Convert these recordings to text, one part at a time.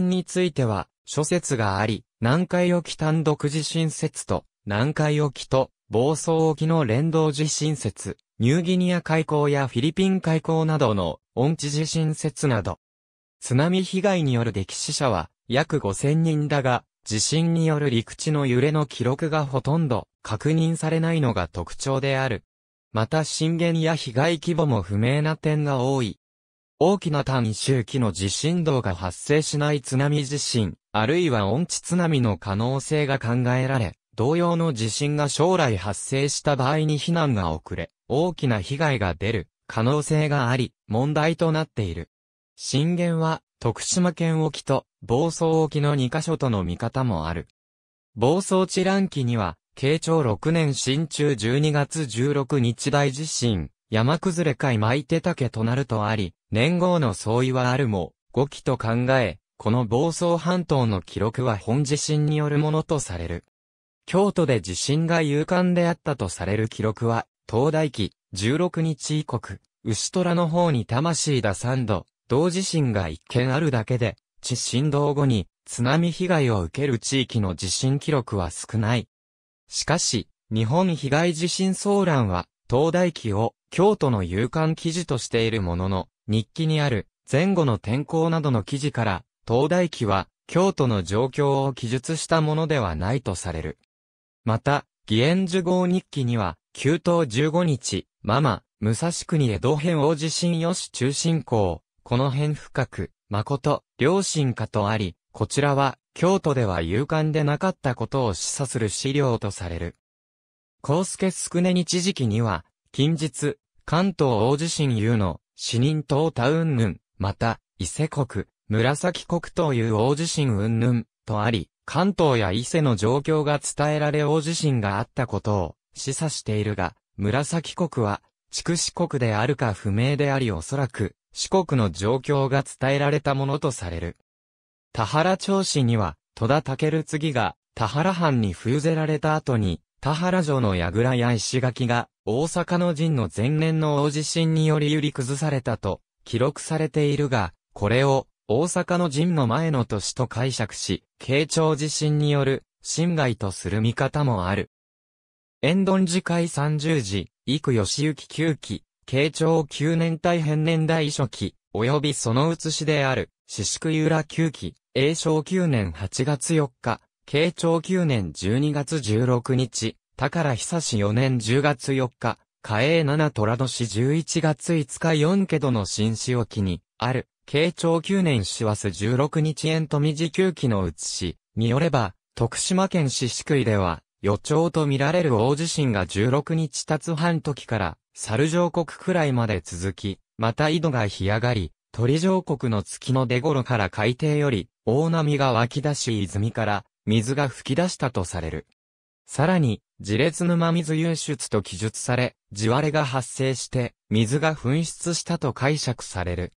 点については、諸説があり、南海沖単独地震説と、南海沖と、暴走沖の連動地震説、ニューギニア海溝やフィリピン海溝などの音痴地震説など。津波被害による歴史者は約5000人だが、地震による陸地の揺れの記録がほとんど確認されないのが特徴である。また震源や被害規模も不明な点が多い。大きな単位周期の地震動が発生しない津波地震、あるいは音地津波の可能性が考えられ、同様の地震が将来発生した場合に避難が遅れ、大きな被害が出る可能性があり、問題となっている。震源は、徳島県沖と、房総沖の2カ所との見方もある。房総地乱期には、慶長6年新中12月16日大地震、山崩れ界巻いてけとなるとあり、年号の相違はあるも、5期と考え、この房総半島の記録は本地震によるものとされる。京都で地震が勇敢であったとされる記録は、東大期、16日以国、牛虎の方に魂だ3度、同地震が一件あるだけで、地震動後に津波被害を受ける地域の地震記録は少ない。しかし、日本被害地震騒乱は東大記を京都の勇刊記事としているものの、日記にある前後の天候などの記事から、東大記は京都の状況を記述したものではないとされる。また、義援受号日記には、旧東15日、ママ、武蔵国江戸編大地震よし中心校、この辺深く、誠、両親かとあり、こちらは、京都では勇敢でなかったことを示唆する資料とされる。康介宿根に知時期には、近日、関東大地震有の、死人島タうんぬん、また、伊勢国、紫国という大地震うんぬん、とあり、関東や伊勢の状況が伝えられ大地震があったことを示唆しているが、紫国は、筑紫国であるか不明でありおそらく、四国の状況が伝えられたものとされる。田原町市には、戸田武次が、田原藩に封ぜられた後に、田原城の櫓や石垣が、大阪の陣の前年の大地震により揺り崩されたと、記録されているが、これを、大阪の陣の前の年と解釈し、慶長地震による、侵害とする見方もある。遠頓寺会30時、幾義行九期、慶長9年大変年代初期、及びその写しである、四宿由良9期、永正9年8月4日、慶長9年12月16日、宝久氏4年10月4日、嘉永7虎年11月5日4けどの新市沖に、ある、慶長9年師走16日縁富時旧期の写し、によれば、徳島県四宿井では、予兆と見られる大地震が16日経つ半時から、猿上国くらいまで続き、また井戸が干上がり、鳥上国の月の出頃から海底より、大波が湧き出し泉から、水が噴き出したとされる。さらに、自列沼水湧出と記述され、地割れが発生して、水が噴出したと解釈される。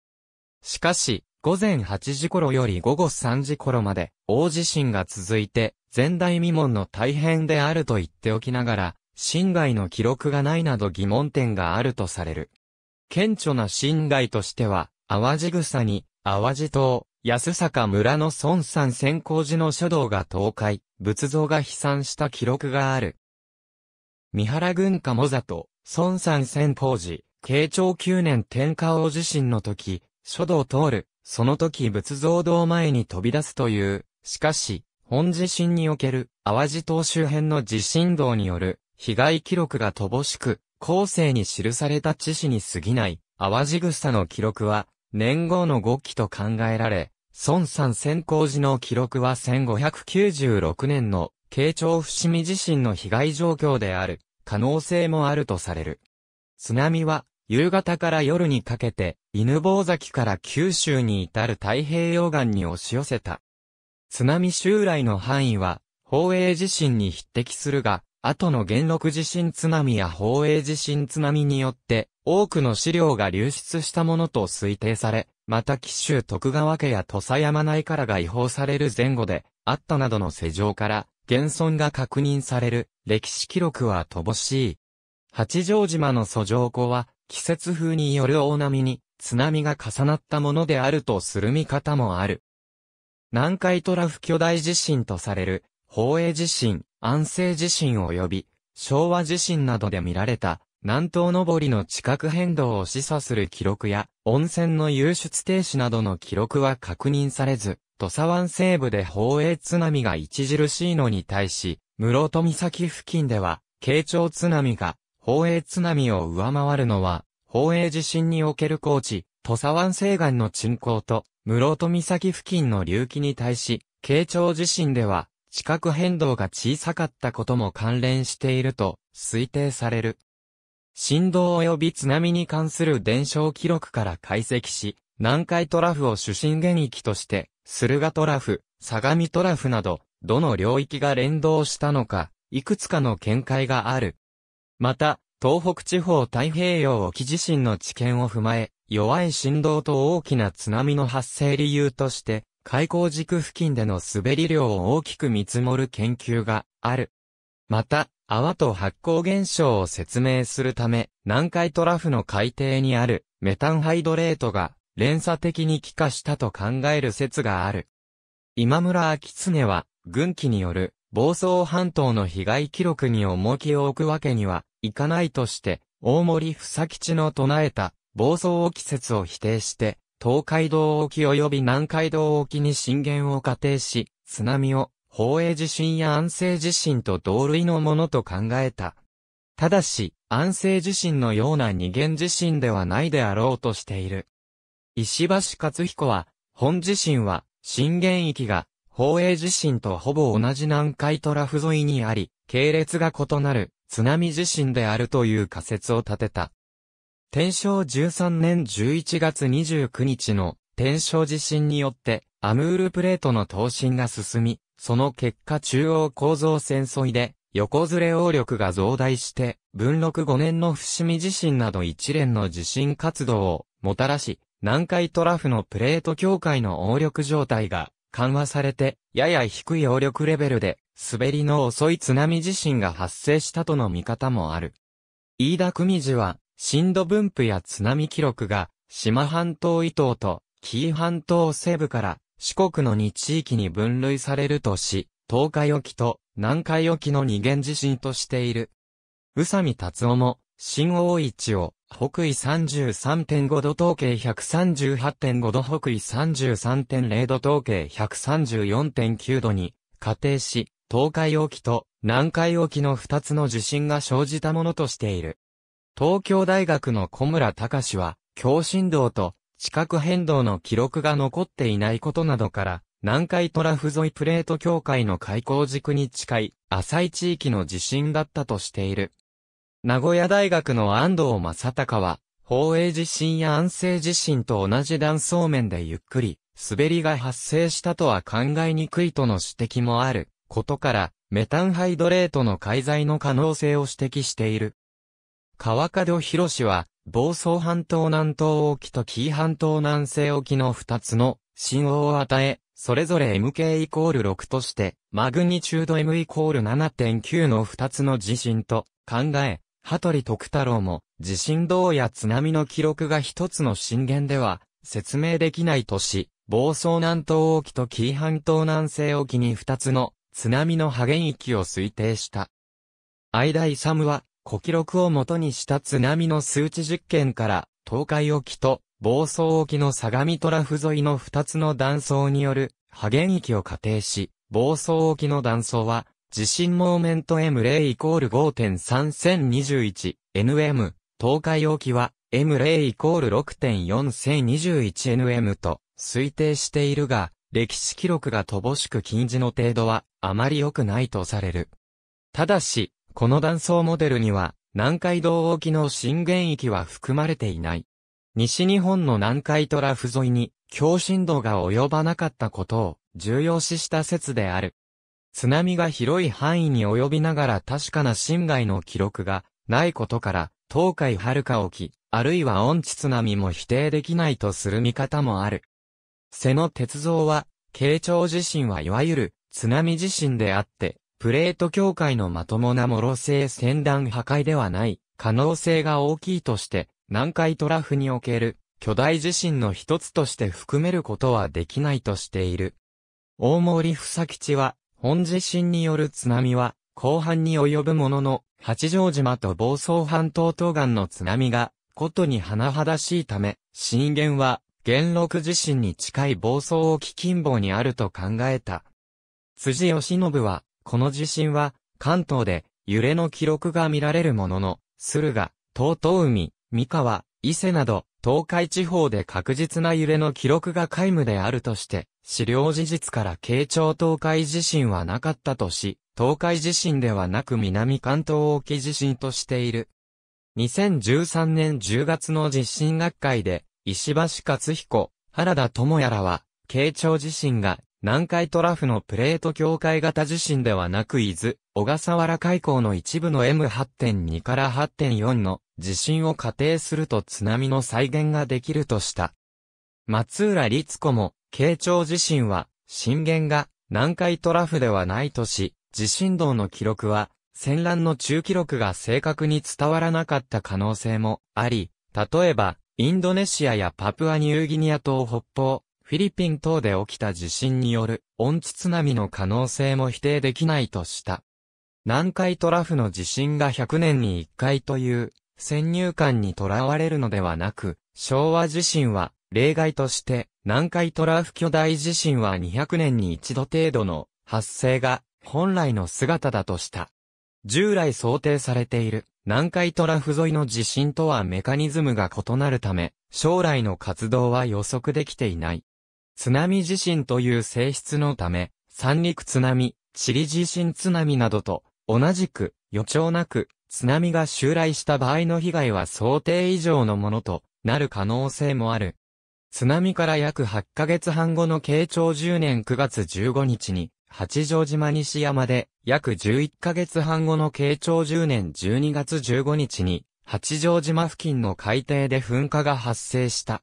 しかし、午前8時頃より午後3時頃まで、大地震が続いて、前代未聞の大変であると言っておきながら、侵害の記録がないなど疑問点があるとされる。顕著な侵害としては、淡路草に、淡路島、安坂村の孫山先行寺の書道が倒壊、仏像が飛散した記録がある。三原郡家もざと、孫山先行寺、慶長9年天下王地震の時、書道通る、その時仏像堂前に飛び出すという、しかし、本地震における淡路島周辺の地震動による被害記録が乏しく、後世に記された知史に過ぎない淡路草の記録は年号の5期と考えられ、孫山先行時の記録は1596年の慶長伏見地震の被害状況である可能性もあるとされる。津波は夕方から夜にかけて犬坊崎から九州に至る太平洋岸に押し寄せた。津波襲来の範囲は宝永地震に匹敵するが、後の元禄地震津波や宝永地震津波によって、多くの資料が流出したものと推定され、また紀州徳川家や土佐山内からが違法される前後で、あったなどの世情から、現存が確認される歴史記録は乏しい。八丈島の訴状湖は、季節風による大波に津波が重なったものであるとする見方もある。南海トラフ巨大地震とされる宝永地震、安政地震及び昭和地震などで見られた南東上りの地殻変動を示唆する記録や温泉の湧出停止などの記録は確認されず、土佐湾西部で宝永津波が著しいのに対し、室戸岬付近では、慶長津波が宝永津波を上回るのは、宝永地震における高地、土佐湾西岸の沈降と、室戸岬付近の隆起に対し、慶長地震では、地殻変動が小さかったことも関連していると推定される。振動及び津波に関する伝承記録から解析し、南海トラフを主震源域として、駿河トラフ、相模トラフなど、どの領域が連動したのか、いくつかの見解がある。また、東北地方太平洋沖地震の知見を踏まえ、弱い振動と大きな津波の発生理由として、開口軸付近での滑り量を大きく見積もる研究がある。また、泡と発光現象を説明するため、南海トラフの海底にあるメタンハイドレートが連鎖的に帰化したと考える説がある。今村秋常は、軍機による房総半島の被害記録に重きを置くわけにはいかないとして、大森房吉の唱えた房総季説を否定して、東海道沖及び南海道沖に震源を仮定し、津波を、宝永地震や安政地震と同類のものと考えた。ただし、安政地震のような二元地震ではないであろうとしている。石橋勝彦は、本地震は、震源域が、宝永地震とほぼ同じ南海トラフ沿いにあり、系列が異なる津波地震であるという仮説を立てた。天正13年11月29日の天正地震によってアムールプレートの投進が進み、その結果中央構造線沿いで横ずれ応力が増大して、文禄5年の伏見地震など一連の地震活動をもたらし、南海トラフのプレート境界の応力状態が緩和されて、やや低い応力レベルで、滑りの遅い津波地震が発生したとの見方もある。飯田久美次は、震度分布や津波記録が、島半島伊東と紀伊半島西部から四国の2地域に分類されるとし、東海沖と南海沖の二元地震としている。宇佐美達夫も、新大市を、北緯33.5度統計138.5度北緯33.0度統計134.9度に仮定し、東海沖と南海沖の2つの地震が生じたものとしている。東京大学の小村隆は、強振動と地殻変動の記録が残っていないことなどから、南海トラフ沿いプレート境界の開口軸に近い浅い地域の地震だったとしている。名古屋大学の安藤正隆は、宝永地震や安政地震と同じ断層面でゆっくり、滑りが発生したとは考えにくいとの指摘もあることから、メタンハイドレートの介在の可能性を指摘している。川角博氏は、房総半島南東沖と紀伊半島南西沖の二つの信号を与え、それぞれ MK イコール6として、マグニチュード M イコール7.9の2つの地震と考え、羽鳥徳太郎も、地震動や津波の記録が一つの震源では、説明できないとし、房総南東沖と紀伊半島南西沖に2つの津波の波源域を推定した。相サムは、古記録をもとにした津波の数値実験から、東海沖と房総沖の相模トラフ沿いの2つの断層による波源域を仮定し、房総沖の断層は、地震モーメント M0 イコール 5.3021nm、東海沖は M0 イコール 6.4021nm と推定しているが、歴史記録が乏しく近似の程度はあまり良くないとされる。ただし、この断層モデルには、南海道沖の震源域は含まれていない。西日本の南海トラフ沿いに、強震度が及ばなかったことを、重要視した説である。津波が広い範囲に及びながら確かな侵害の記録がないことから、東海遥か沖、あるいは音地津波も否定できないとする見方もある。瀬野鉄造は、慶長地震はいわゆる津波地震であって、プレート境界のまともな諸星性先端破壊ではない可能性が大きいとして、南海トラフにおける巨大地震の一つとして含めることはできないとしている。大森房吉は、本地震による津波は、後半に及ぶものの、八丈島と房総半島東岸の津波が、ことに甚だしいため、震源は、元禄地震に近い房総沖近傍にあると考えた。辻義信は、この地震は、関東で揺れの記録が見られるものの、駿河、東東海、三河、伊勢など、東海地方で確実な揺れの記録が皆無であるとして、資料事実から慶長東海地震はなかったとし、東海地震ではなく南関東沖地震としている。2013年10月の地震学会で、石橋勝彦、原田智也らは、慶長地震が南海トラフのプレート境界型地震ではなく伊豆、小笠原海溝の一部の M8.2 から8.4の地震を仮定すると津波の再現ができるとした。松浦律子も、慶長地震は、震源が南海トラフではないとし、地震動の記録は、戦乱の中記録が正確に伝わらなかった可能性もあり、例えば、インドネシアやパプアニューギニア島北方、フィリピン等で起きた地震による温津津波の可能性も否定できないとした。南海トラフの地震が100年に1回という先入観にとらわれるのではなく、昭和地震は例外として南海トラフ巨大地震は200年に一度程度の発生が本来の姿だとした。従来想定されている南海トラフ沿いの地震とはメカニズムが異なるため、将来の活動は予測できていない。津波地震という性質のため、三陸津波、チリ地震津波などと、同じく、予兆なく、津波が襲来した場合の被害は想定以上のものとなる可能性もある。津波から約8ヶ月半後の慶長10年9月15日に、八丈島西山で、約11ヶ月半後の慶長10年12月15日に、八丈島付近の海底で噴火が発生した。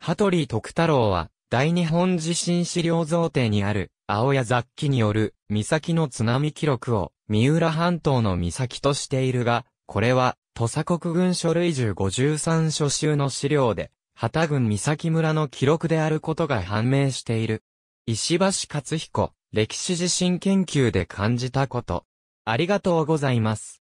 ハトリー徳太郎は、大日本地震資料贈呈にある、青谷雑記による、岬の津波記録を、三浦半島の岬としているが、これは、土佐国軍書類十五5 3書集の資料で、旗郡岬村の記録であることが判明している。石橋勝彦、歴史地震研究で感じたこと。ありがとうございます。